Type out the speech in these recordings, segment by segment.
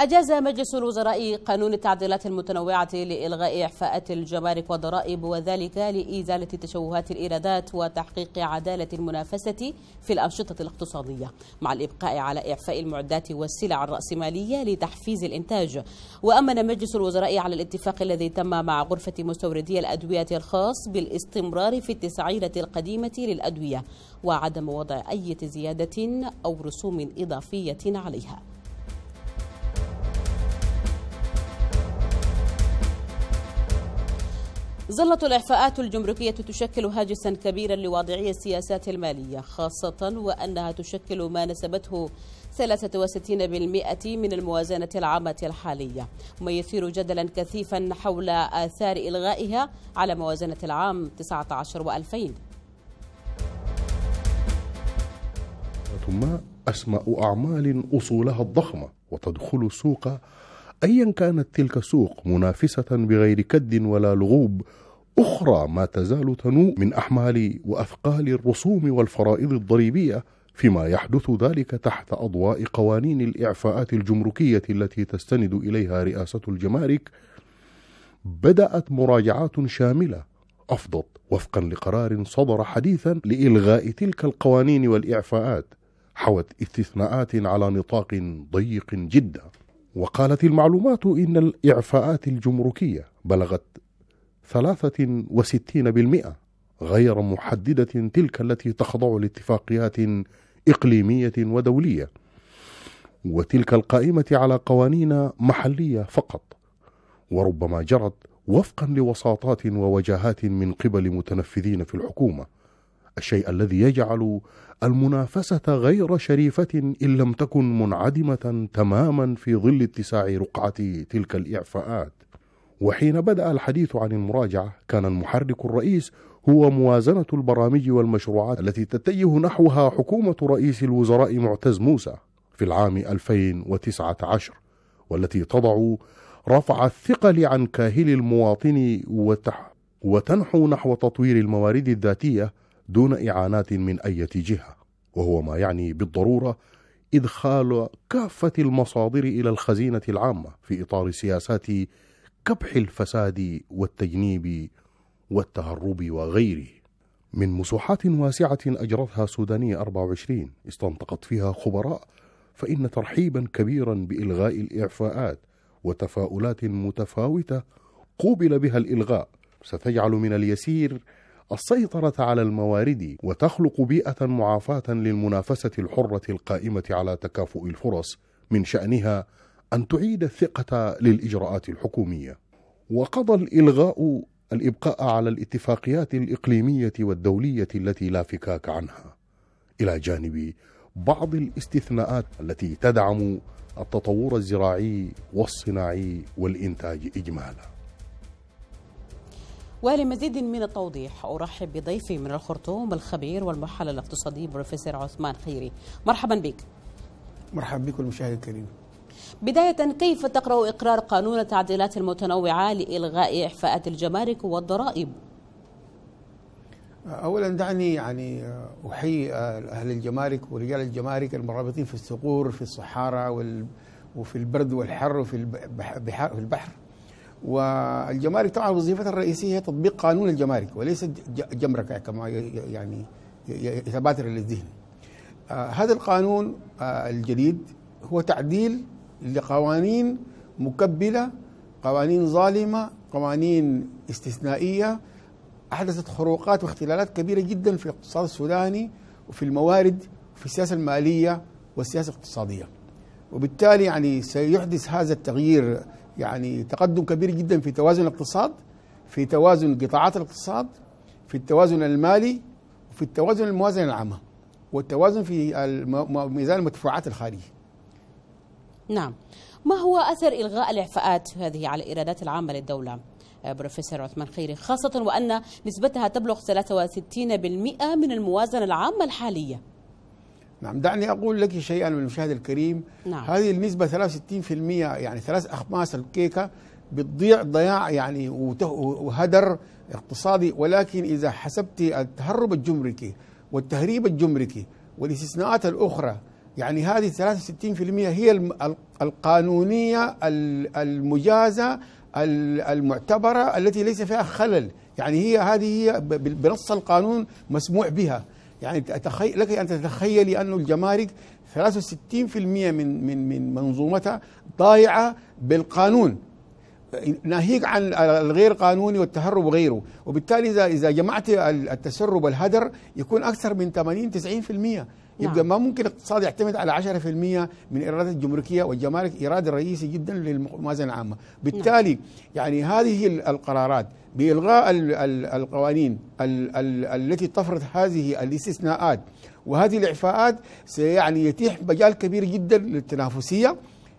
أجاز مجلس الوزراء قانون التعديلات المتنوعة لإلغاء إعفاءات الجمارك والضرائب وذلك لإزالة تشوهات الإيرادات وتحقيق عدالة المنافسة في الأنشطة الاقتصادية مع الإبقاء على إعفاء المعدات والسلع الرأسمالية لتحفيز الإنتاج وأمن مجلس الوزراء على الاتفاق الذي تم مع غرفة مستوردي الأدوية الخاص بالاستمرار في التسعيرة القديمة للأدوية وعدم وضع أي زيادة أو رسوم إضافية عليها ظلت الإعفاءات الجمركية تشكل هاجسا كبيرا لواضعي السياسات المالية خاصة وأنها تشكل ما نسبته 63% من الموازنة العامة الحالية ما يثير جدلا كثيفا حول آثار إلغائها على موازنة العام 19 و2000 ثم أسماء أعمال أصولها الضخمة وتدخل سوق أيا كانت تلك السوق منافسة بغير كد ولا لغوب أخرى ما تزال تنوء من أحمال وأثقال الرسوم والفرائض الضريبية فيما يحدث ذلك تحت أضواء قوانين الإعفاءات الجمركية التي تستند إليها رئاسة الجمارك بدأت مراجعات شاملة أفضت وفقا لقرار صدر حديثا لإلغاء تلك القوانين والإعفاءات حوت استثناءات على نطاق ضيق جدا وقالت المعلومات إن الإعفاءات الجمركية بلغت 63% غير محددة تلك التي تخضع لاتفاقيات إقليمية ودولية وتلك القائمة على قوانين محلية فقط وربما جرت وفقا لوساطات ووجاهات من قبل متنفذين في الحكومة الشيء الذي يجعل المنافسة غير شريفة إن لم تكن منعدمة تماما في ظل اتساع رقعة تلك الإعفاءات. وحين بدأ الحديث عن المراجعة كان المحرك الرئيس هو موازنة البرامج والمشروعات التي تتجه نحوها حكومة رئيس الوزراء معتز موسى في العام 2019 والتي تضع رفع الثقل عن كاهل المواطن وتح وتنحو نحو تطوير الموارد الذاتية دون إعانات من أي جهة وهو ما يعني بالضرورة إدخال كافة المصادر إلى الخزينة العامة في إطار سياسات كبح الفساد والتجنيب والتهرب وغيره من مسوحات واسعة أجرتها سودانية 24 استنطقت فيها خبراء فإن ترحيبا كبيرا بإلغاء الإعفاءات وتفاؤلات متفاوتة قوبل بها الإلغاء ستجعل من اليسير السيطرة على الموارد وتخلق بيئة معافاة للمنافسة الحرة القائمة على تكافؤ الفرص من شأنها أن تعيد الثقة للإجراءات الحكومية وقضى الإلغاء الإبقاء على الاتفاقيات الإقليمية والدولية التي لا فكاك عنها إلى جانب بعض الاستثناءات التي تدعم التطور الزراعي والصناعي والإنتاج إجمالاً ولمزيد من التوضيح أرحب بضيفي من الخرطوم الخبير والمحلل الاقتصادي بروفيسور عثمان خيري مرحبا بك مرحبا بك المشاهد الكريم بداية كيف تقرأ إقرار قانون التعديلات المتنوعة لإلغاء إعفاءات الجمارك والضرائب؟ أه، أولا دعني يعني أه، أحيي أه، أهل الجمارك ورجال الجمارك المرابطين في الصقور في الصحارى وفي البرد والحر وفي البحر والجمارك طبعا وظيفتها الرئيسيه هي تطبيق قانون الجمارك وليس جمركه كما يعني يتبادر للذهن آه، هذا القانون آه، الجديد هو تعديل لقوانين مكبله قوانين ظالمه قوانين استثنائيه احدثت خروقات واختلالات كبيره جدا في الاقتصاد السوداني وفي الموارد وفي السياسه الماليه والسياسه الاقتصاديه وبالتالي يعني سيحدث هذا التغيير يعني تقدم كبير جدا في توازن الاقتصاد في توازن قطاعات الاقتصاد في التوازن المالي وفي التوازن الموازنة العامة والتوازن في ميزان المدفوعات الخارجية نعم ما هو أثر إلغاء الإعفاءات هذه على الإيرادات العامة للدولة آه، بروفيسور عثمان خيري خاصة وأن نسبتها تبلغ 63% من الموازنة العامة الحالية نعم دعني أقول لك شيئا المشاهد الكريم نعم. هذه النسبة 63% يعني ثلاث أخماس الكيكة بتضيع ضياع يعني وهدر اقتصادي ولكن إذا حسبت التهرب الجمركي والتهريب الجمركي والاستثناءات الأخرى يعني هذه 63% هي القانونية المجازة المعتبرة التي ليس فيها خلل يعني هي هذه هي بنص القانون مسموع بها يعني أتخيل لك أن تتخيلي أن الجمارك 63% من من من منظومتها ضايعة بالقانون ناهيك عن الغير قانوني والتهرب وغيره وبالتالي إذا إذا جمعت التسرب والهدر يكون أكثر من 80 90% يبقى نعم. ما ممكن الاقتصاد يعتمد على 10% من ايرادات الجمركيه والجمارك ايراد رئيسي جدا للموازنه العامه، بالتالي نعم. يعني هذه القرارات بإلغاء القوانين التي تفرض هذه الاستثناءات وهذه الإعفاءات سيعني يتيح مجال كبير جدا للتنافسية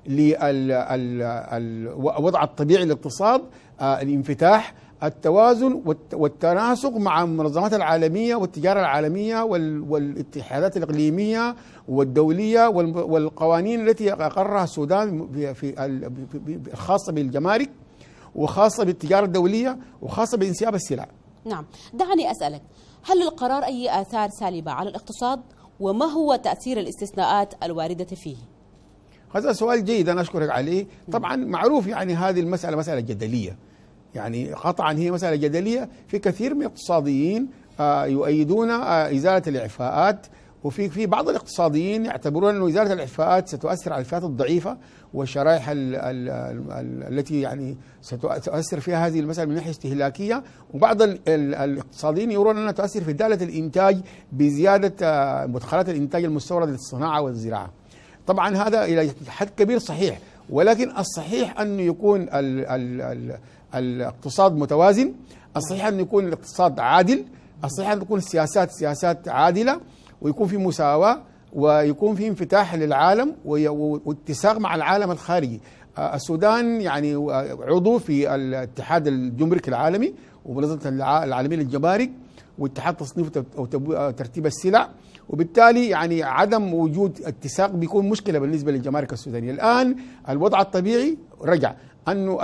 للوضع الطبيعي للاقتصاد آه، الانفتاح التوازن والتناسق مع المنظمات العالمية والتجارة العالمية والاتحادات الإقليمية والدولية والقوانين التي أقرها السودان الخاصة بالجمارك وخاصه بالتجاره الدوليه وخاصه بانسياب السلع. نعم، دعني اسالك هل للقرار اي اثار سالبه على الاقتصاد وما هو تاثير الاستثناءات الوارده فيه؟ هذا سؤال جيد انا اشكرك عليه، طبعا معروف يعني هذه المساله مساله جدليه. يعني قطعا هي مساله جدليه في كثير من الاقتصاديين آه، يؤيدون آه، ازاله الاعفاءات وفي في بعض الاقتصاديين يعتبرون ان وزاره الاحفاءات ستؤثر على الفئات الضعيفه والشرائح الـ الـ الـ التي يعني ستؤثر فيها هذه المساله من ناحيه استهلاكيه وبعض الـ الـ الاقتصاديين يرون انها تؤثر في داله الانتاج بزياده مدخلات الانتاج المستورده للصناعه والزراعه. طبعا هذا الى حد كبير صحيح ولكن الصحيح ان يكون الـ الـ الـ الاقتصاد متوازن، الصحيح ان يكون الاقتصاد عادل، الصحيح ان تكون السياسات سياسات عادله ويكون في مساواة ويكون في انفتاح للعالم واتساق مع العالم الخارجي آه، السودان يعني آه، عضو في الاتحاد الجمركي العالمي ومنظمة العالمية للجمارك واتحاد تصنيف وترتيب آه، السلع وبالتالي يعني عدم وجود اتساق بيكون مشكله بالنسبه للجمارك السودانيه الان الوضع الطبيعي رجع انه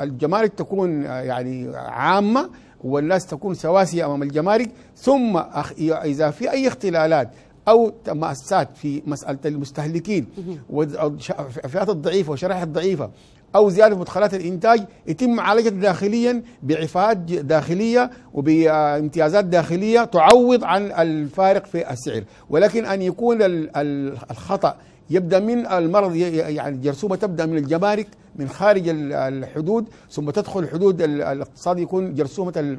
الجمارك تكون يعني عامه والناس تكون سواسية أمام الجمارك ثم إذا في أي اختلالات أو مأسات في مسألة المستهلكين والفئات الضعيفة وشرائح الضعيفة او زياده مدخلات الانتاج يتم معالجته داخليا بعفات داخليه وبامتيازات داخليه تعوض عن الفارق في السعر ولكن ان يكون الخطا يبدا من المرض يعني الجرثومه تبدا من الجمارك من خارج الحدود ثم تدخل الحدود الاقتصاد يكون جرثومه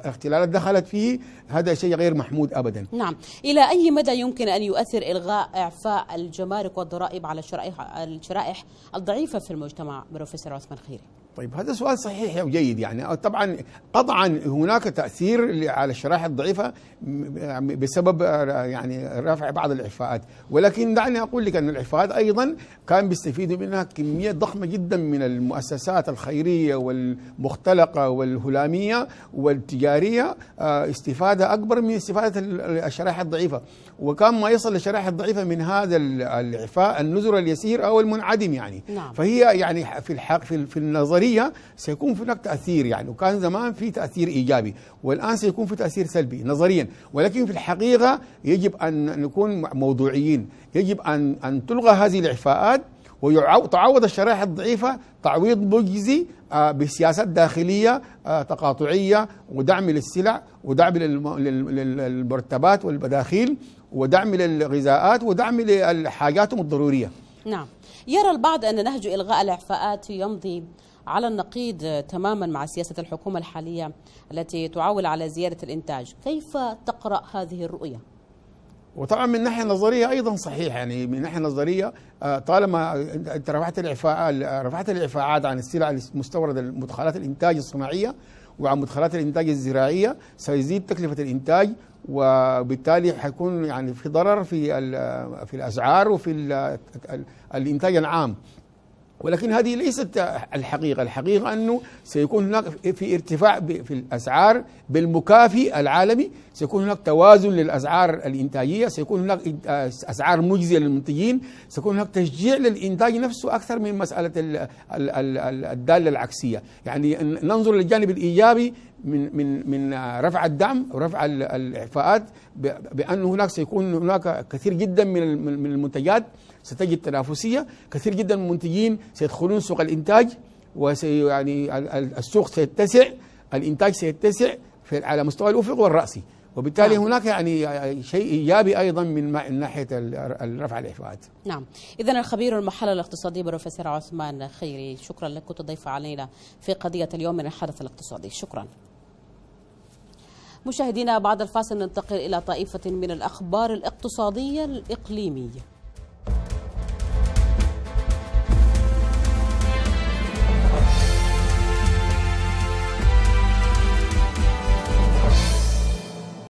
الاختلالات دخلت فيه هذا شيء غير محمود ابدا. نعم، الى اي مدى يمكن ان يؤثر الغاء اعفاء الجمارك والضرائب على الشرائح الشرائح الضعيفه في المجتمع بروفيسور عثمان خيري؟ طيب هذا سؤال صحيح وجيد يعني آه، طبعا قطعا هناك تاثير على الشرائح الضعيفه بسبب آه، يعني رفع بعض الاعفاءات ولكن دعني اقول لك ان الاعفاءات ايضا كان بيستفيدوا منها كميه ضخمه جدا من المؤسسات الخيريه والمختلقه والهلاميه والتجاريه آه، استفاده اكبر من استفاده الشرائح الضعيفه وكان ما يصل للشرائح الضعيفه من هذا الاعفاء النزر اليسير او المنعدم يعني نعم. فهي يعني في الحق في النظر البشريه سيكون هناك تاثير يعني وكان زمان في تاثير ايجابي والان سيكون في تاثير سلبي نظريا ولكن في الحقيقه يجب ان نكون موضوعيين يجب ان ان تلغى هذه الاعفاءات وتعوض الشرائح الضعيفة تعويض مجزي آه، بسياسات داخلية آه، تقاطعية ودعم للسلع ودعم للمرتبات والمداخيل ودعم للغذاءات ودعم لحاجاتهم الضرورية نعم يرى البعض أن نهج إلغاء الإعفاءات يمضي على النقيض تماما مع سياسة الحكومة الحالية التي تعول على زيادة الإنتاج كيف تقرأ هذه الرؤية؟ وطبعا من ناحيه نظريه ايضا صحيح يعني من ناحيه نظريه آه، طالما انت رفعت الاعفاءات رفعت الاعفاءات عن السلع المستورده المدخلات الانتاج الصناعيه وعن مدخلات الانتاج الزراعيه سيزيد تكلفه الانتاج وبالتالي حيكون يعني في ضرر في في الاسعار وفي الانتاج العام ولكن هذه ليست الحقيقة الحقيقة أنه سيكون هناك في ارتفاع في الأسعار بالمكافي العالمي سيكون هناك توازن للأسعار الإنتاجية سيكون هناك آه، أسعار مجزية للمنتجين سيكون هناك تشجيع للإنتاج نفسه أكثر من مسألة الدالة العكسية يعني ننظر للجانب الإيجابي من من من رفع الدعم ورفع الاعفاءات بان هناك سيكون هناك كثير جدا من من المنتجات ستجد تنافسيه، كثير جدا من المنتجين سيدخلون سوق الانتاج وسي يعني السوق سيتسع، الانتاج سيتسع على مستوى الافق والراسي، وبالتالي نعم. هناك يعني شيء ايجابي ايضا من ناحيه رفع الاعفاءات. نعم، اذا الخبير المحل الاقتصادي بروفيسور عثمان خيري، شكرا لك كنت ضيف علينا في قضيه اليوم من الحدث الاقتصادي، شكرا. مشاهدينا بعد الفاصل ننتقل إلى طائفة من الأخبار الاقتصادية الإقليمية